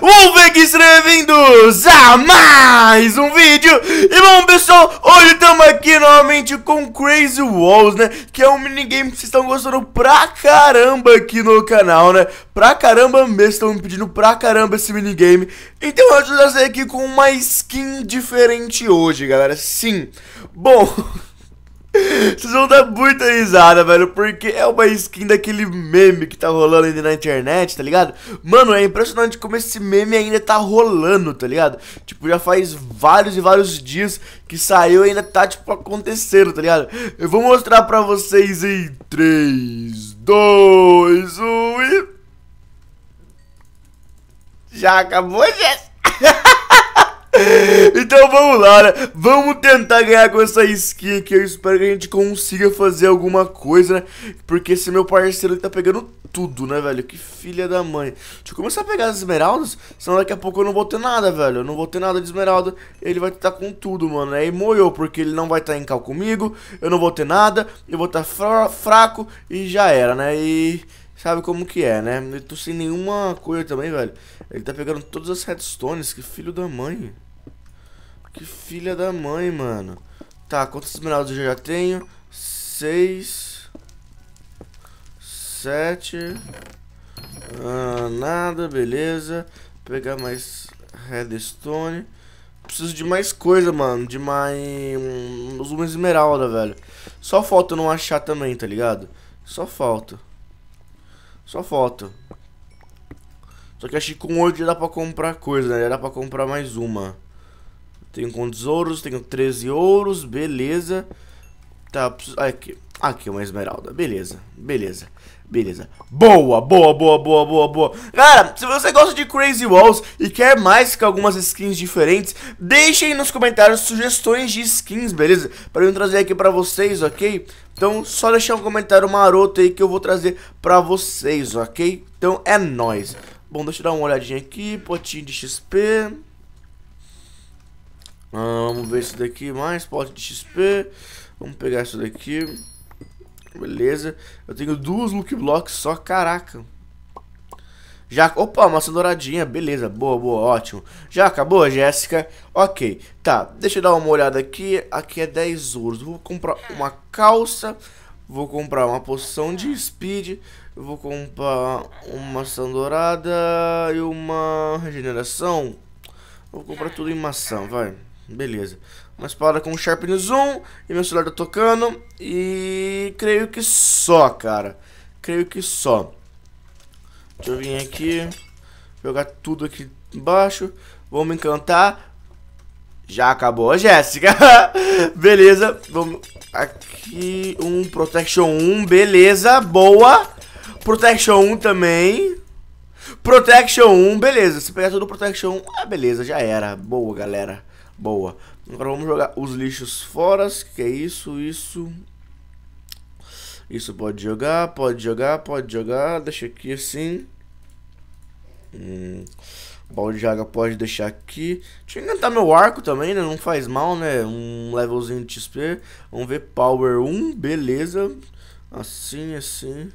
Wolfex, bem-vindos a mais um vídeo E bom pessoal, hoje estamos aqui novamente com Crazy Walls, né Que é um minigame que vocês estão gostando pra caramba aqui no canal, né Pra caramba mesmo, estão me pedindo pra caramba esse minigame Então eu vou trazer aqui com uma skin diferente hoje, galera, sim Bom... Vocês vão dar muita risada, velho, porque é uma skin daquele meme que tá rolando ainda na internet, tá ligado? Mano, é impressionante como esse meme ainda tá rolando, tá ligado? Tipo, já faz vários e vários dias que saiu e ainda tá, tipo, acontecendo, tá ligado? Eu vou mostrar pra vocês em 3, 2, 1 e... Já acabou, gente? Então vamos lá, né? Vamos tentar ganhar com essa skin aqui. Eu espero que a gente consiga fazer alguma coisa, né? Porque esse meu parceiro ele tá pegando tudo, né, velho? Que filha da mãe. Deixa eu começar a pegar as esmeraldas, senão daqui a pouco eu não vou ter nada, velho. Eu não vou ter nada de esmeralda. Ele vai estar com tudo, mano. Aí né? porque ele não vai estar em cal comigo. Eu não vou ter nada. Eu vou estar fraco e já era, né? E sabe como que é, né? Eu tô sem nenhuma coisa também, velho. Ele tá pegando todas as redstones, que filho da mãe. Que filha da mãe, mano. Tá, quantas esmeraldas eu já tenho? Seis. Sete. Ah, nada, beleza. Vou pegar mais redstone. Preciso de mais coisa, mano. De mais... Uma esmeralda, velho. Só falta não achar também, tá ligado? Só falta. Só falta. Só que achei que com ouro já dá pra comprar coisa, né? Já dá pra comprar mais uma. Tenho com tesouros, tenho 13 ouros, beleza. Tá, aqui. Aqui é uma esmeralda, beleza, beleza, beleza Boa, boa, boa, boa, boa, boa Cara, se você gosta de Crazy Walls e quer mais com algumas skins diferentes Deixem nos comentários sugestões de skins, beleza? Pra eu trazer aqui pra vocês, ok? Então só deixar um comentário maroto aí que eu vou trazer pra vocês, ok? Então é nóis Bom, deixa eu dar uma olhadinha aqui, potinho de XP ah, vamos ver isso daqui, mais pote de XP. Vamos pegar isso daqui. Beleza. Eu tenho duas look blocks só, caraca. Já, opa, maçã douradinha, beleza, boa, boa, ótimo. Já acabou, Jéssica? Ok, tá, deixa eu dar uma olhada aqui. Aqui é 10 ouros. Vou comprar uma calça, vou comprar uma poção de speed, vou comprar uma maçã dourada e uma regeneração. Vou comprar tudo em maçã, vai. Beleza. Uma espada com Sharpness 1 e meu celular tá tocando. E creio que só, cara. Creio que só. Deixa eu vir aqui. Jogar tudo aqui embaixo. Vamos encantar. Já acabou a Jéssica. beleza. Vamos aqui. Um Protection 1. Beleza. Boa. Protection 1 também. Protection 1. Beleza. Se pegar tudo Protection 1. Ah, beleza. Já era. Boa, galera. Boa. Agora vamos jogar os lixos fora, que é isso, isso. Isso pode jogar, pode jogar, pode jogar. Deixa aqui assim. Hum, balde de água pode deixar aqui. Deixa eu encantar meu arco também, né? Não faz mal, né? Um levelzinho de XP. Vamos ver power 1, beleza. Assim, assim.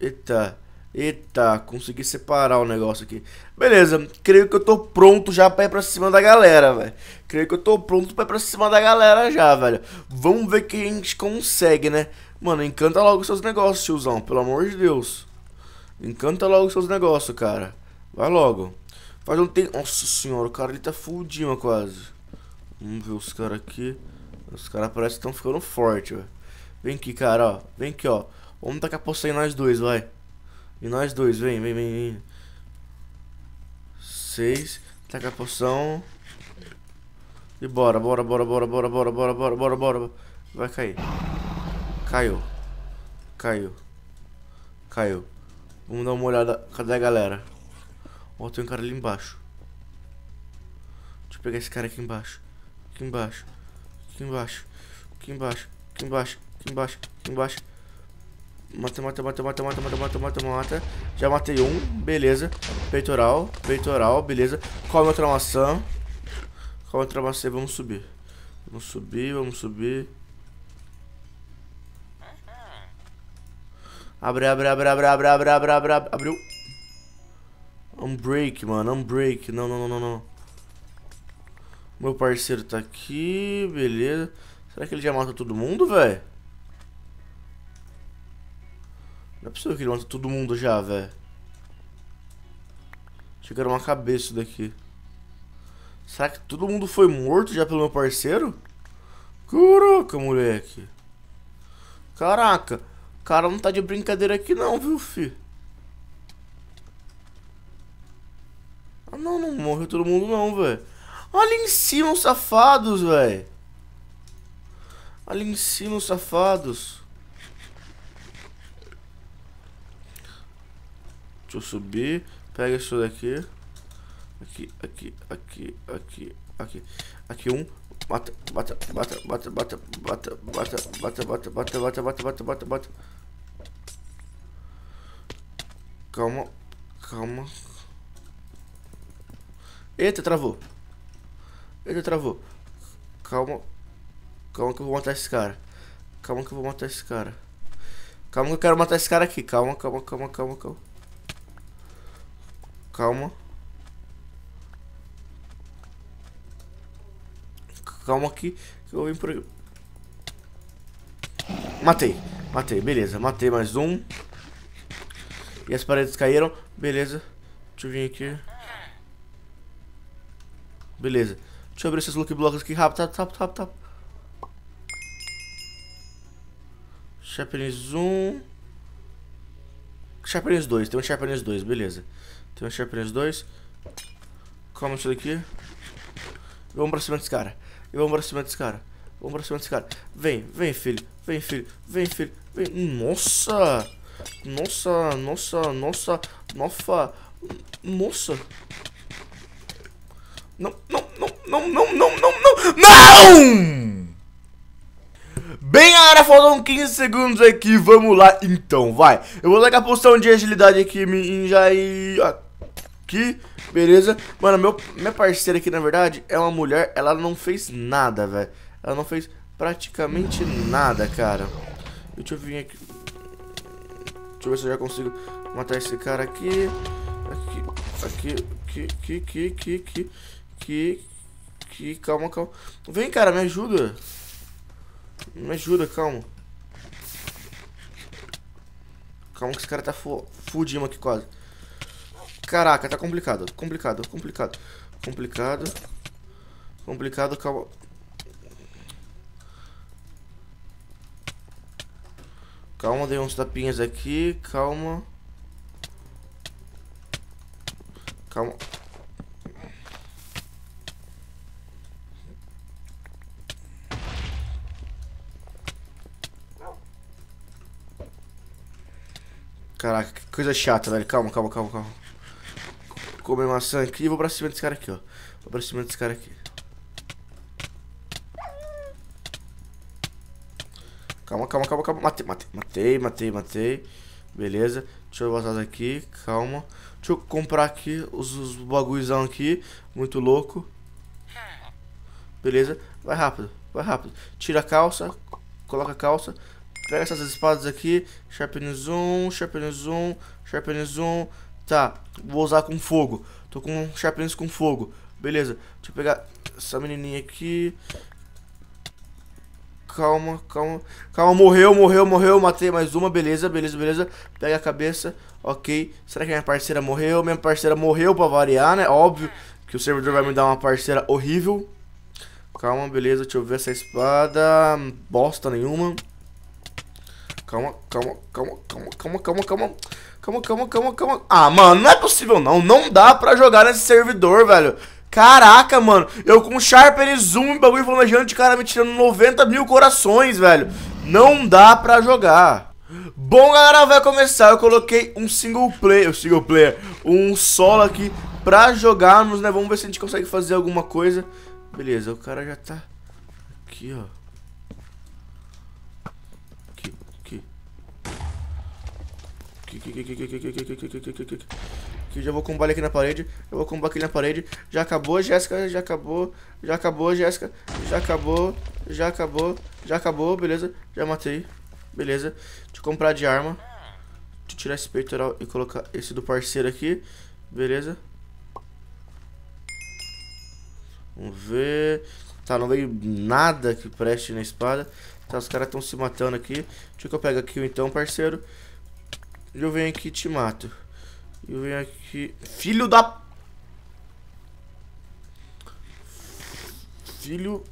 Eita. Eita, consegui separar o negócio aqui. Beleza, creio que eu tô pronto já pra ir pra cima da galera, velho. Creio que eu tô pronto pra ir pra cima da galera já, velho. Vamos ver que a gente consegue, né? Mano, encanta logo seus negócios, tiozão, pelo amor de Deus. Encanta logo seus negócios, cara. Vai logo. Faz um tempo... Nossa senhora, o cara ele tá fudindo quase. Vamos ver os caras aqui. Os caras parecem que estão ficando forte, velho. Vem aqui, cara, ó. Vem aqui, ó. Vamos tacar poça em nós dois, vai. E nós dois, vem, vem, vem, vem. Seis. Taca a poção. E bora, bora, bora, bora, bora, bora, bora, bora, bora, bora. Vai cair. Caiu. Caiu. Caiu. Vamos dar uma olhada. Cadê a galera? Ó, tem um cara ali embaixo. Deixa eu pegar esse cara Aqui embaixo. Aqui embaixo. Aqui embaixo. Aqui embaixo. Aqui embaixo. Aqui embaixo. Aqui embaixo. Mata, mata, mata, mata, mata, mata, mata, mata, mata. Já matei um, beleza. Peitoral, peitoral, beleza. Come outra maçã. Come outra maçã vamos subir. Vamos subir, vamos subir. Abre, abre, abre, abre, abre, abre, abre, abre, abre. Abriu. Um break, mano, um break. Não, não, não, não, não. Meu parceiro tá aqui, beleza. Será que ele já mata todo mundo, velho? Não é possível que ele matou todo mundo já, velho. Achei que era uma cabeça daqui. Será que todo mundo foi morto já pelo meu parceiro? Caraca, moleque. Caraca. O cara não tá de brincadeira aqui não, viu, fi? Ah, não, não morreu todo mundo não, velho. Olha em cima os safados, velho. Ali em cima os safados. Deixa eu subir. Pega isso daqui. Aqui, aqui, aqui, aqui, aqui. Aqui um. Bata, bata, bata, bata, bata, bata, bata, bata, bata, bata, bata, bata, bata, bata, bata. Calma, calma. Eita, travou. Eita, travou. Calma. Calma que eu vou matar esse cara. Calma que eu vou matar esse cara. Calma que eu quero matar esse cara aqui. Calma, calma, calma, calma, calma. Calma. Calma aqui, que eu vim por... Matei, matei, beleza. Matei mais um. E as paredes caíram, beleza. Deixa eu vir aqui. Beleza. Deixa eu abrir esses look blocos aqui rápido, tap tap tap Japanese 1. Sharpness 2, tem um Sharpness 2, beleza. Tem um Sharpness 2. Calma isso daqui. E vamos pra cima desse cara. E vamos pra cima desse cara. Vamos pra cima desse cara. Vem, vem, filho. Vem, filho. Vem, filho. Vem. Nossa! Nossa, nossa, nossa, nossa, nossa. Não, não, não, não, não, não, não, não, não! Bem, galera, faltam 15 segundos aqui, vamos lá, então, vai. Eu vou largar a poção de agilidade aqui, ninja, e... Aqui, beleza. Mano, meu, minha parceira aqui, na verdade, é uma mulher, ela não fez nada, velho. Ela não fez praticamente nada, cara. Deixa eu vir aqui. Deixa eu ver se eu já consigo matar esse cara aqui. Aqui, aqui, aqui, aqui, aqui, aqui, aqui, aqui. Calma, calma. Vem, cara, me ajuda. Me ajuda, calma. Calma que esse cara tá fudindo aqui quase. Caraca, tá complicado. Complicado, complicado. Complicado. Complicado, calma. Calma, dei uns tapinhas aqui. Calma. Calma. Caraca, que coisa chata, velho. Calma, calma, calma, calma. Comer maçã aqui e vou pra cima desse cara aqui, ó. Vou pra cima desse cara aqui. Calma, calma, calma, calma. Matei, matei, matei, matei, matei. Beleza. Deixa eu botar daqui, calma. Deixa eu comprar aqui os, os bagulhozão aqui. Muito louco. Beleza. Vai rápido, vai rápido. Tira a calça, coloca a calça. Pega essas espadas aqui. Sharpness 1, Sharpness 1, Sharpness 1. Tá, vou usar com fogo. Tô com Sharpness com fogo. Beleza, deixa eu pegar essa menininha aqui. Calma, calma. Calma, morreu, morreu, morreu. Matei mais uma, beleza, beleza, beleza. Pega a cabeça, ok. Será que minha parceira morreu? Minha parceira morreu pra variar, né? Óbvio que o servidor vai me dar uma parceira horrível. Calma, beleza, deixa eu ver essa espada. Bosta nenhuma calma, calma, calma, calma, calma, calma, calma. Calma, calma, calma, calma. Ah, mano, não é possível não. Não dá pra jogar nesse servidor, velho. Caraca, mano. Eu com Sharpen e Zoom e bagulho flamejando de cara me tirando 90 mil corações, velho. Não dá pra jogar. Bom, galera, vai começar. Eu coloquei um single player, um single player, um solo aqui pra jogarmos, né? Vamos ver se a gente consegue fazer alguma coisa. Beleza, o cara já tá aqui, ó. Aqui, já vou combar aqui na parede. Eu vou combar aqui na parede. Já acabou, Jéssica. Já acabou. Já acabou, Jéssica. Já acabou. Já acabou. Já acabou, beleza. Já matei. Beleza. Te comprar de arma. Te tirar esse peitoral e colocar esse do parceiro aqui. Beleza. Vamos ver. Tá, não veio nada que preste na espada. Tá, os caras estão se matando aqui. Deixa eu que eu pego aqui então, parceiro. Eu venho aqui e te mato. Eu venho aqui... Filho da... Filho...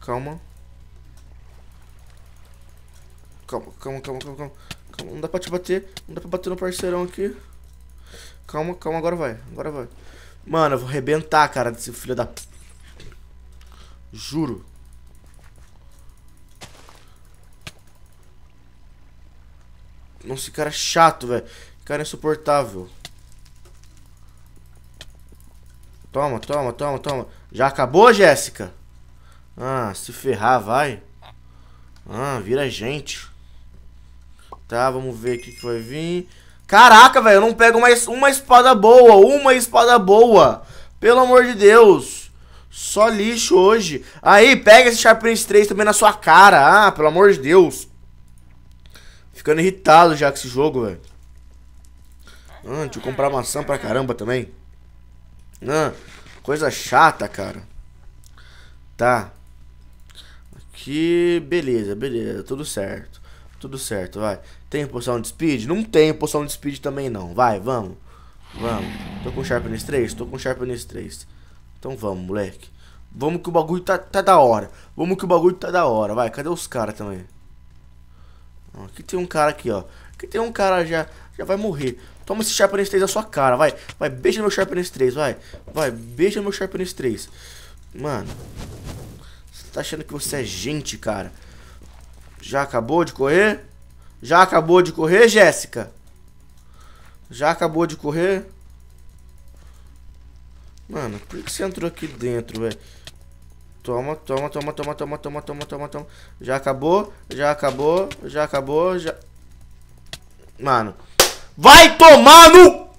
Calma. Calma, calma, calma, calma, calma. calma. Não dá pra te bater. Não dá pra bater no parceirão aqui. Calma, calma, agora vai. Agora vai. Mano, eu vou arrebentar cara desse filho da... Juro. Nossa, esse cara é chato, velho. cara é insuportável. Toma, toma, toma, toma. Já acabou, Jéssica? Ah, se ferrar, vai. Ah, vira gente. Tá, vamos ver o que, que vai vir. Caraca, velho, eu não pego mais uma espada boa. Uma espada boa. Pelo amor de Deus. Só lixo hoje. Aí, pega esse Sharp 3 também na sua cara. Ah, pelo amor de Deus ficando irritado já com esse jogo, velho. Ah, deixa eu comprar maçã pra caramba também. Ah, coisa chata, cara. Tá. Aqui, beleza, beleza, tudo certo. Tudo certo, vai. Tem poção de speed? Não tem poção de speed também não. Vai, vamos. Vamos. Tô com Sharpness 3? Tô com Sharpness 3. Então vamos, moleque. Vamos que o bagulho tá, tá da hora. Vamos que o bagulho tá da hora. Vai, cadê os caras também? Aqui tem um cara aqui, ó. Aqui tem um cara já, já vai morrer. Toma esse Sharpness 3 na sua cara, vai. Vai, beija meu Sharpness 3, vai. Vai, beija meu Sharpness 3. Mano. Você tá achando que você é gente, cara? Já acabou de correr? Já acabou de correr, Jéssica? Já acabou de correr? Mano, por que você entrou aqui dentro, velho? Toma, toma, toma, toma, toma, toma, toma, toma, toma. Já acabou, já acabou, já acabou, já... Mano. Vai tomar no...